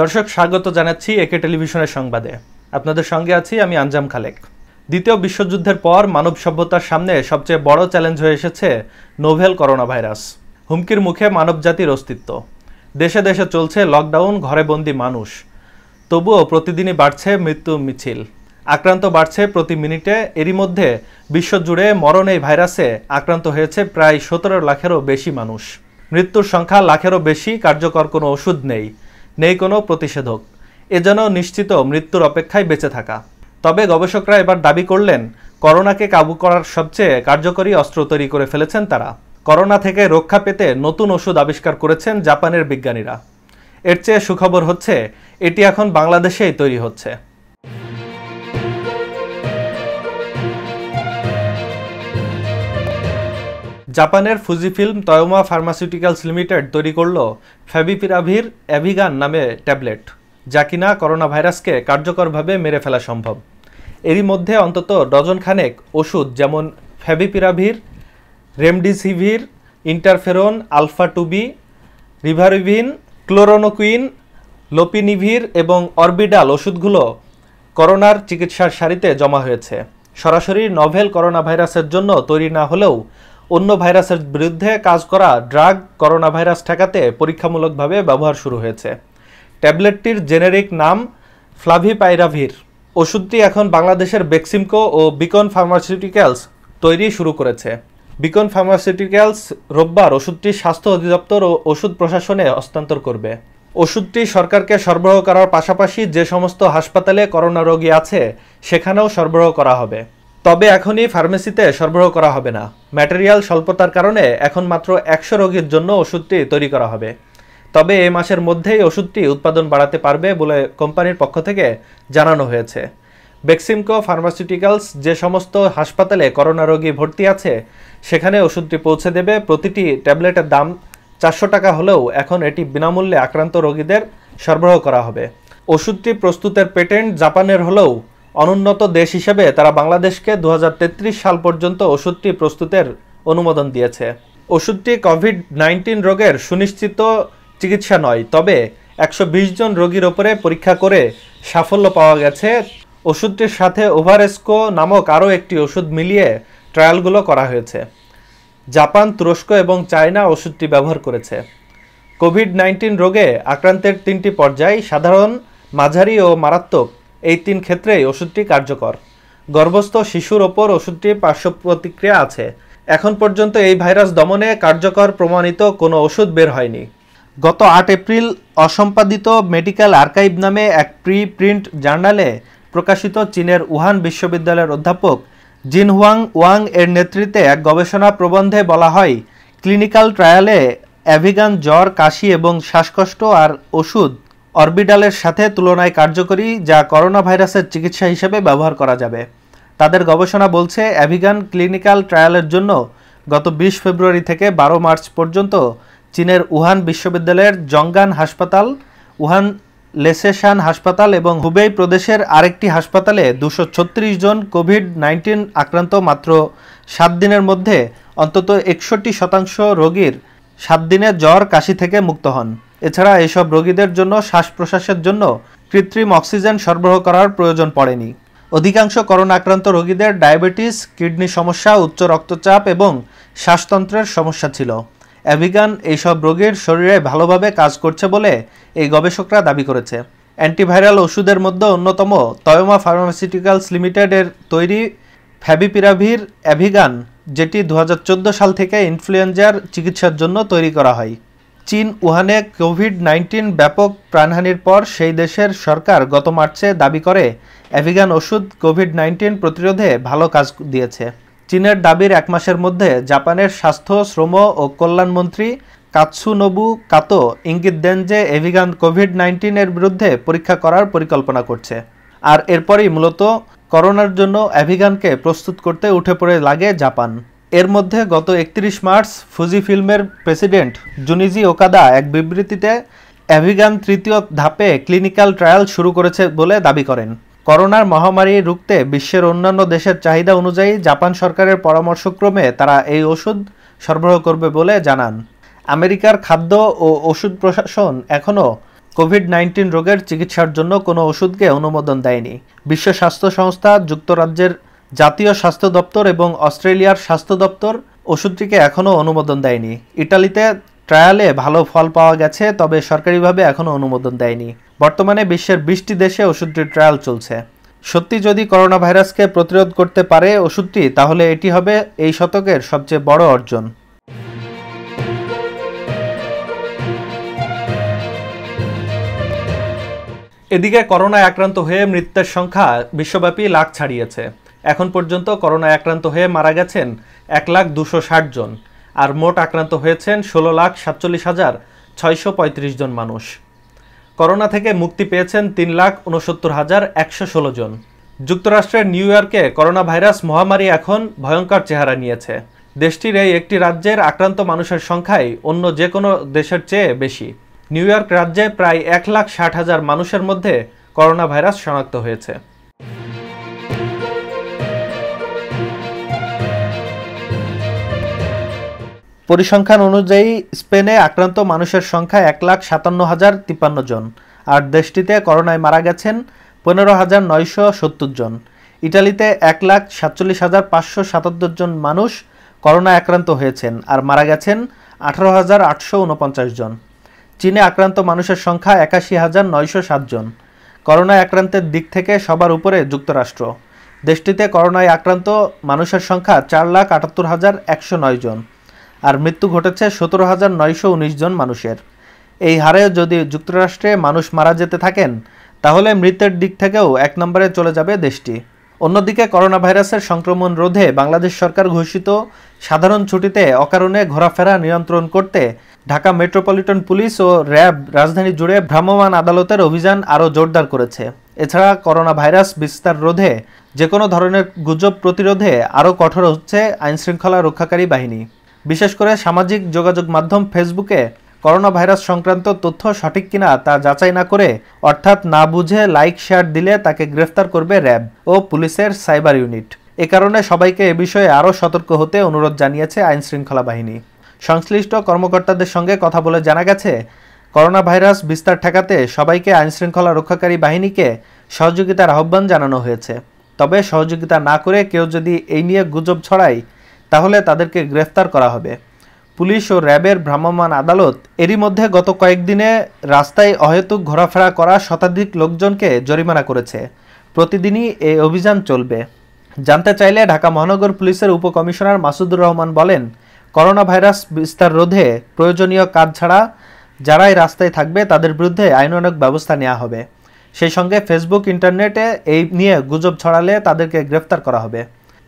দর্শক স্বাগত জানাচ্ছি একে টেলিভিশনের সংবাদে আপনাদের সঙ্গে আছি আমি আঞ্জাম খালেক দ্বিতীয় বিশ্বযুদ্ধের পর মানব সভ্যতার সামনে সবচেয়ে বড় চ্যালেঞ্জ হয়ে এসেছে নোভেল করোনা ভাইরাস হুমকির মুখে মানবজাতির অস্তিত্ব দেশে দেশে চলছে লকডাউন ঘরে বন্দি মানুষ তবুও প্রতিদিনই বাড়ছে মৃত্যু মিছিল আক্রান্ত বাড়ছে প্রতি মিনিটে এরই মধ্যে বিশ্বজুড়ে মরণ এই ভাইরাসে আক্রান্ত হয়েছে প্রায় সতেরো লাখেরও বেশি মানুষ মৃত্যুর সংখ্যা লাখেরও বেশি কার্যকর কোনো ওষুধ নেই নেই কোনো প্রতিষেধক এজন্য নিশ্চিত মৃত্যুর অপেক্ষায় বেঁচে থাকা তবে গবেষকরা এবার দাবি করলেন করোনাকে কাবু করার সবচেয়ে কার্যকরী অস্ত্র তৈরি করে ফেলেছেন তারা করোনা থেকে রক্ষা পেতে নতুন ওষুধ আবিষ্কার করেছেন জাপানের বিজ্ঞানীরা এর চেয়ে সুখবর হচ্ছে এটি এখন বাংলাদেশেই তৈরি হচ্ছে জাপানের Fuji Film Toyama Pharmaceuticals Limited তৈরি করল ফ্যাবিপিরাভির অ্যাভিগান নামে ট্যাবলেট যা কিনা করোনা ভাইরাসকে কার্যকরভাবে মেরে ফেলা সম্ভব এরই মধ্যে অন্তত ডজনখানেক ওষুধ যেমন favipiravir remdesivir interferon alpha two B ribavirin chloroquine lopinavir এবং অরবিডাল ওষুধগুলো করোনার চিকিৎসার সারিতে জমা হয়েছে সরাসরি নভেল করোনা ভাইরাসের জন্য তৈরি না হলেও অন্য ভাইরাসের বিরুদ্ধে কাজ করা ড্রাগ করোনা ভাইরাস ঠেকাতে পরীক্ষামূলকভাবে ব্যবহার শুরু হয়েছে ট্যাবলেটটির জেনেরিক নাম ফ্লাভিপাইরাভির ওষুধটি এখন বাংলাদেশের বেক্সিমকো ও বিকন ফার্মাসিউটিক্যালস তৈরি শুরু করেছে বিকন ফার্মাসিউটিক্যালস রোববার ওষুধটি স্বাস্থ্য অধিদপ্তর ও ওষুধ প্রশাসনে হস্তান্তর করবে ওষুধটি সরকারকে সরবরাহ করার পাশাপাশি যে সমস্ত হাসপাতালে করোনা রোগী আছে সেখানেও সরবরাহ করা হবে তবে এখনই ফার্মেসিতে সরবরাহ করা হবে না ম্যাটেরিয়াল স্বল্পতার কারণে এখন মাত্র একশো রোগীর জন্য ওষুধটি তৈরি করা হবে তবে এ মাসের মধ্যেই ওষুধটি উৎপাদন বাড়াতে পারবে বলে কোম্পানির পক্ষ থেকে জানানো হয়েছে বেক্সিমকো ফার্মাসিউটিক্যালস যে সমস্ত হাসপাতালে করোনা রোগী ভর্তি আছে সেখানে ওষুধটি পৌঁছে দেবে প্রতিটি ট্যাবলেটের দাম চারশো টাকা হলেও এখন এটি বিনামূল্যে আক্রান্ত রোগীদের সরবরাহ করা হবে ওষুধটি প্রস্তুতের পেটেন্ট জাপানের হলেও অনুন্নত দেশ হিসেবে তারা বাংলাদেশকে দু সাল পর্যন্ত ওষুধটি প্রস্তুতের অনুমোদন দিয়েছে ওষুধটি কোভিড নাইন্টিন রোগের সুনিশ্চিত চিকিৎসা নয় তবে একশো জন রোগীর ওপরে পরীক্ষা করে সাফল্য পাওয়া গেছে ওষুধটির সাথে ওভারেস্কো নামক আরও একটি ওষুধ মিলিয়ে ট্রায়ালগুলো করা হয়েছে জাপান তুরস্ক এবং চায়না ওষুধটি ব্যবহার করেছে কোভিড নাইন্টিন রোগে আক্রান্তের তিনটি পর্যায় সাধারণ মাঝারি ও মারাত্মক এই তিন ক্ষেত্রেই ওষুধটি কার্যকর গর্ভস্থ শিশুর ওপর ওষুধটির পার্শ্ব প্রতিক্রিয়া আছে এখন পর্যন্ত এই ভাইরাস দমনে কার্যকর প্রমাণিত কোনো ওষুধ বের হয়নি গত আট এপ্রিল অসম্পাদিত মেডিকেল আর্কাইভ নামে এক প্রি প্রিন্ট জার্নালে প্রকাশিত চীনের উহান বিশ্ববিদ্যালয়ের অধ্যাপক জিনহুয়াং ওয়াং এর নেতৃত্বে এক গবেষণা প্রবন্ধে বলা হয় ক্লিনিক্যাল ট্রায়ালে অ্যাভিগান জ্বর কাশি এবং শ্বাসকষ্ট আর ওষুধ অরবিডালের সাথে তুলনায় কার্যকরী যা করোনা ভাইরাসের চিকিৎসা হিসেবে ব্যবহার করা যাবে তাদের গবেষণা বলছে অ্যাভিগান ক্লিনিক্যাল ট্রায়ালের জন্য গত বিশ ফেব্রুয়ারি থেকে বারো মার্চ পর্যন্ত চীনের উহান বিশ্ববিদ্যালয়ের জঙ্গান হাসপাতাল উহান লেসেশান হাসপাতাল এবং হুবেই প্রদেশের আরেকটি হাসপাতালে দুশো জন কোভিড নাইন্টিন আক্রান্ত মাত্র সাত দিনের মধ্যে অন্তত একষট্টি শতাংশ রোগীর সাত দিনে জ্বর কাশি থেকে মুক্ত হন এছাড়া এসব রোগীদের জন্য শ্বাস প্রশ্বাসের জন্য কৃত্রিম অক্সিজেন সরবরাহ করার প্রয়োজন পড়েনি অধিকাংশ করোনা আক্রান্ত রোগীদের ডায়াবেটিস কিডনি সমস্যা উচ্চ রক্তচাপ এবং শ্বাসতন্ত্রের সমস্যা ছিল অ্যাভিগান এইসব রোগীর শরীরে ভালোভাবে কাজ করছে বলে এই গবেষকরা দাবি করেছে অ্যান্টিভাইরাল ওষুধের মধ্যে অন্যতম তয়মা ফার্মাসিউটিক্যালস লিমিটেডের তৈরি ফ্যাবিপিরাভির অ্যাভিগান যেটি দু সাল থেকে ইনফ্লুয়েঞ্জার চিকিৎসার জন্য তৈরি করা হয় চীন উহানে কোভিড নাইন্টিন ব্যাপক প্রাণহানির পর সেই দেশের সরকার গত মার্চে দাবি করে অ্যাভিগান ওষুধ কোভিড নাইন্টিন প্রতিরোধে ভালো কাজ দিয়েছে চীনের দাবির এক মাসের মধ্যে জাপানের স্বাস্থ্য শ্রম ও কল্যাণমন্ত্রী কাৎসুনবু কাতো ইঙ্গিত দেন যে অ্যাভিগান কোভিড নাইন্টিনের বিরুদ্ধে পরীক্ষা করার পরিকল্পনা করছে আর এরপরই মূলত করোনার জন্য অ্যাভিগানকে প্রস্তুত করতে উঠে পড়ে লাগে জাপান এর মধ্যে গত একত্রিশ মার্চ ফুজি ফিল্মের প্রেসিডেন্ট জুনিজি ওকাদা এক বিবৃতিতে অ্যাভিগান তৃতীয় ধাপে ক্লিনিক্যাল ট্রায়াল শুরু করেছে বলে দাবি করেন করোনার মহামারী রুখতে বিশ্বের অন্যান্য দেশের চাহিদা অনুযায়ী জাপান সরকারের পরামর্শক্রমে তারা এই ওষুধ সরবরাহ করবে বলে জানান আমেরিকার খাদ্য ও ওষুধ প্রশাসন এখনও কোভিড নাইন্টিন রোগের চিকিৎসার জন্য কোনো ওষুধকে অনুমোদন দেয়নি বিশ্ব স্বাস্থ্য সংস্থা যুক্তরাজ্যের জাতীয় স্বাস্থ্য দপ্তর এবং অস্ট্রেলিয়ার স্বাস্থ্য দপ্তর ওষুধটিকে এখনও অনুমোদন দেয়নি ইটালিতে ট্রায়ালে ভালো ফল পাওয়া গেছে তবে সরকারিভাবে এখনও অনুমোদন দেয়নি বর্তমানে বিশ্বের বিশটি দেশে ওষুধটির ট্রায়াল চলছে সত্যি যদি করোনা ভাইরাসকে প্রতিরোধ করতে পারে ওষুধটি তাহলে এটি হবে এই শতকের সবচেয়ে বড় অর্জন এদিকে করোনায় আক্রান্ত হয়ে মৃত্যুর সংখ্যা বিশ্বব্যাপী লাখ ছাড়িয়েছে এখন পর্যন্ত করোনায় আক্রান্ত হয়ে মারা গেছেন এক লাখ দুশো ষাট জন আর মোট আক্রান্ত হয়েছেন ষোলো লাখ সাতচল্লিশ হাজার ছয়শো পঁয়ত্রিশ জন মানুষ করোনা থেকে মুক্তি পেয়েছেন তিন লাখ উনসত্তর হাজার একশো ষোলো জন যুক্তরাষ্ট্রের নিউ ইয়র্কে করোনা ভাইরাস মহামারী এখন ভয়ঙ্কর চেহারা নিয়েছে দেশটির এই একটি রাজ্যের আক্রান্ত মানুষের সংখ্যাই অন্য যে কোনো দেশের চেয়ে বেশি নিউ ইয়র্ক রাজ্যে প্রায় এক লাখ ষাট হাজার মানুষের মধ্যে করোনা ভাইরাস শনাক্ত হয়েছে পরিসংখ্যান অনুযায়ী স্পেনে আক্রান্ত মানুষের সংখ্যা এক লাখ সাতান্ন হাজার তিপ্পান্ন জন আর দেশটিতে করোনায় মারা গেছেন পনেরো হাজার নয়শো সত্তর জন ইটালিতে এক লাখ সাতচল্লিশ হাজার পাঁচশো সাতাত্তর জন মানুষ করোনা আক্রান্ত হয়েছেন আর মারা গেছেন আঠারো হাজার আটশো উনপঞ্চাশ জন চীনে আক্রান্ত মানুষের সংখ্যা একাশি হাজার নয়শো সাতজন করোনা আক্রান্তের দিক থেকে সবার উপরে যুক্তরাষ্ট্র দেশটিতে করোনায় আক্রান্ত মানুষের সংখ্যা চার লাখ আটাত্তর হাজার একশো নয় জন আর মৃত্যু ঘটেছে সতেরো হাজার নয়শো উনিশ জন মানুষের এই হারে যদি যুক্তরাষ্ট্রে মানুষ মারা যেতে থাকেন তাহলে মৃতের দিক থেকেও এক নম্বরে চলে যাবে দেশটি অন্যদিকে করোনা ভাইরাসের সংক্রমণ রোধে বাংলাদেশ সরকার ঘোষিত সাধারণ ছুটিতে অকারণে ঘোরাফেরা নিয়ন্ত্রণ করতে ঢাকা মেট্রোপলিটন পুলিশ ও র্যাব রাজধানী জুড়ে ভ্রাম্যমাণ আদালতের অভিযান আরও জোরদার করেছে এছাড়া করোনা ভাইরাস বিস্তার রোধে যে কোনো ধরনের গুজব প্রতিরোধে আরও কঠোর হচ্ছে আইনশৃঙ্খলা রক্ষাকারী বাহিনী বিশেষ করে সামাজিক যোগাযোগ মাধ্যম ফেসবুকে করোনা ভাইরাস সংক্রান্ত তথ্য সঠিক কিনা তা যাচাই না করে অর্থাৎ না বুঝে লাইক শেয়ার দিলে তাকে গ্রেফতার করবে র্যাব ও পুলিশের সাইবার ইউনিট এ কারণে সবাইকে এ বিষয়ে আরও সতর্ক হতে অনুরোধ জানিয়েছে আইন শৃঙ্খলা বাহিনী সংশ্লিষ্ট কর্মকর্তাদের সঙ্গে কথা বলে জানা গেছে করোনা ভাইরাস বিস্তার ঠেকাতে সবাইকে আইনশৃঙ্খলা রক্ষাকারী বাহিনীকে সহযোগিতার আহ্বান জানানো হয়েছে তবে সহযোগিতা না করে কেউ যদি এই নিয়ে গুজব ছড়ায় তাহলে তাদেরকে গ্রেফতার করা হবে পুলিশ ও র্যাবের ভ্রাম্যমাণ আদালত এরই মধ্যে গত কয়েকদিনে রাস্তায় অহেতুক ঘোরাফেরা করা শতাধিক লোকজনকে জরিমানা করেছে প্রতিদিনই এই অভিযান চলবে জানতে চাইলে ঢাকা মহানগর পুলিশের উপকমিশনার মাসুদুর রহমান বলেন করোনা ভাইরাস বিস্তার রোধে প্রয়োজনীয় কাজ ছাড়া যারাই রাস্তায় থাকবে তাদের বিরুদ্ধে আইনানক ব্যবস্থা নেওয়া হবে সেই সঙ্গে ফেসবুক ইন্টারনেটে এই নিয়ে গুজব ছড়ালে তাদেরকে গ্রেফতার করা হবে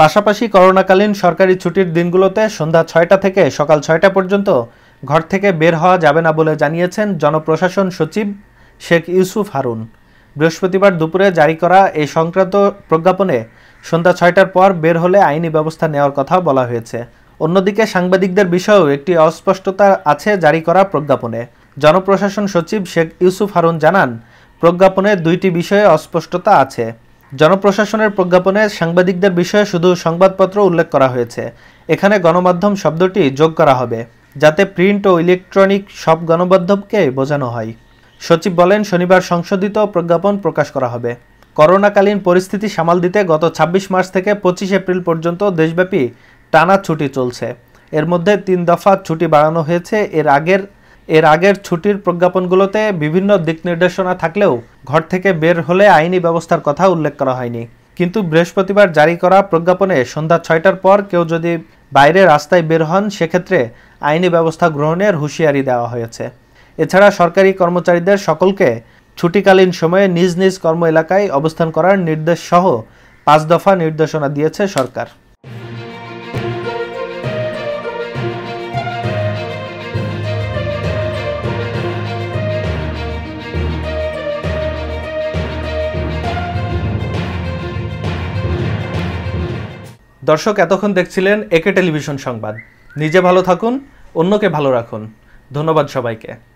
পাশাপাশি করোনাকালীন সরকারি ছুটির দিনগুলোতে সন্ধ্যা ছয়টা থেকে সকাল ছয়টা পর্যন্ত ঘর থেকে বের হওয়া যাবে না বলে জানিয়েছেন জনপ্রশাসন সচিব শেখ ইউসুফ হারুন বৃহস্পতিবার দুপুরে জারি করা এই সংক্রান্ত প্রজ্ঞাপনে সন্ধ্যা ছয়টার পর বের হলে আইনি ব্যবস্থা নেওয়ার কথা বলা হয়েছে অন্যদিকে সাংবাদিকদের বিষয়েও একটি অস্পষ্টতা আছে জারি করা প্রজ্ঞাপনে জনপ্রশাসন সচিব শেখ ইউসুফ হারুন জানান প্রজ্ঞাপনে দুইটি বিষয়ে অস্পষ্টতা আছে জনপ্রশাসনের প্রজ্ঞাপনে সাংবাদিকদের বিষয়ে শুধু সংবাদপত্র উল্লেখ করা হয়েছে এখানে গণমাধ্যম শব্দটি যোগ করা হবে যাতে প্রিন্ট ও ইলেকট্রনিক সব গণমাধ্যমকে বোঝানো হয় সচিব বলেন শনিবার সংশোধিত প্রজ্ঞাপন প্রকাশ করা হবে করোনাকালীন পরিস্থিতি সামাল দিতে গত ২৬ মার্চ থেকে পঁচিশ এপ্রিল পর্যন্ত দেশব্যাপী টানা ছুটি চলছে এর মধ্যে তিন দফা ছুটি বাড়ানো হয়েছে এর আগের এর আগের ছুটির প্রজ্ঞাপনগুলোতে বিভিন্ন দিক নির্দেশনা থাকলেও ঘর থেকে বের হলে আইনি ব্যবস্থার কথা উল্লেখ করা হয়নি কিন্তু বৃহস্পতিবার জারি করা প্রজ্ঞাপনে সন্ধ্যা ছয়টার পর কেউ যদি বাইরে রাস্তায় বের হন সেক্ষেত্রে আইনি ব্যবস্থা গ্রহণের হুঁশিয়ারি দেওয়া হয়েছে এছাড়া সরকারি কর্মচারীদের সকলকে ছুটিকালীন সময়ে নিজ নিজ কর্ম এলাকায় অবস্থান করার নির্দেশ সহ পাঁচ দফা নির্দেশনা দিয়েছে সরকার দর্শক এতক্ষণ দেখছিলেন একে টেলিভিশন সংবাদ নিজে ভালো থাকুন অন্যকে ভালো রাখুন ধন্যবাদ সবাইকে